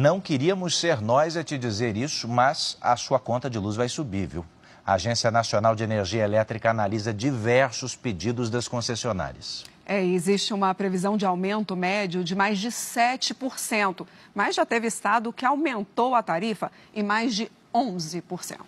Não queríamos ser nós a te dizer isso, mas a sua conta de luz vai subir, viu? A Agência Nacional de Energia Elétrica analisa diversos pedidos das concessionárias. É, existe uma previsão de aumento médio de mais de 7%, mas já teve estado que aumentou a tarifa em mais de 11%.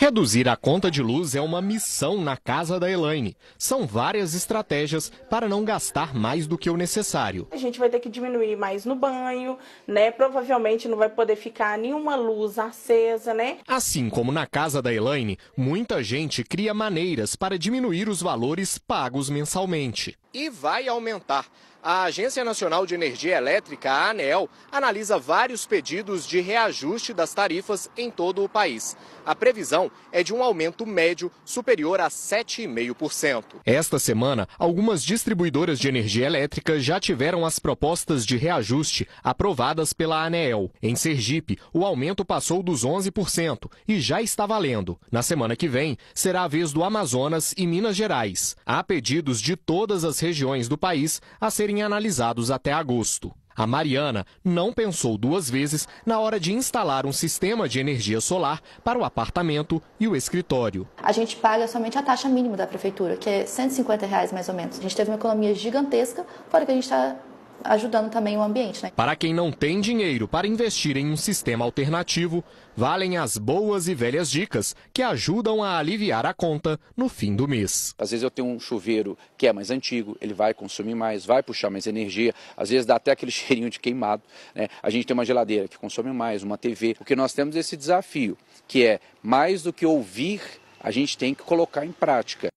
Reduzir a conta de luz é uma missão na casa da Elaine. São várias estratégias para não gastar mais do que o necessário. A gente vai ter que diminuir mais no banho, né? Provavelmente não vai poder ficar nenhuma luz acesa, né? Assim como na casa da Elaine, muita gente cria maneiras para diminuir os valores pagos mensalmente e vai aumentar. A Agência Nacional de Energia Elétrica, a ANEEL, analisa vários pedidos de reajuste das tarifas em todo o país. A previsão é de um aumento médio superior a 7,5%. Esta semana, algumas distribuidoras de energia elétrica já tiveram as propostas de reajuste aprovadas pela ANEEL. Em Sergipe, o aumento passou dos 11% e já está valendo. Na semana que vem, será a vez do Amazonas e Minas Gerais. Há pedidos de todas as regiões regiões do país a serem analisados até agosto. A Mariana não pensou duas vezes na hora de instalar um sistema de energia solar para o apartamento e o escritório. A gente paga somente a taxa mínima da prefeitura, que é 150 reais mais ou menos. A gente teve uma economia gigantesca, fora que a gente está ajudando também o ambiente. Né? Para quem não tem dinheiro para investir em um sistema alternativo, valem as boas e velhas dicas que ajudam a aliviar a conta no fim do mês. Às vezes eu tenho um chuveiro que é mais antigo, ele vai consumir mais, vai puxar mais energia, às vezes dá até aquele cheirinho de queimado. Né? A gente tem uma geladeira que consome mais, uma TV. O que nós temos é esse desafio, que é mais do que ouvir, a gente tem que colocar em prática.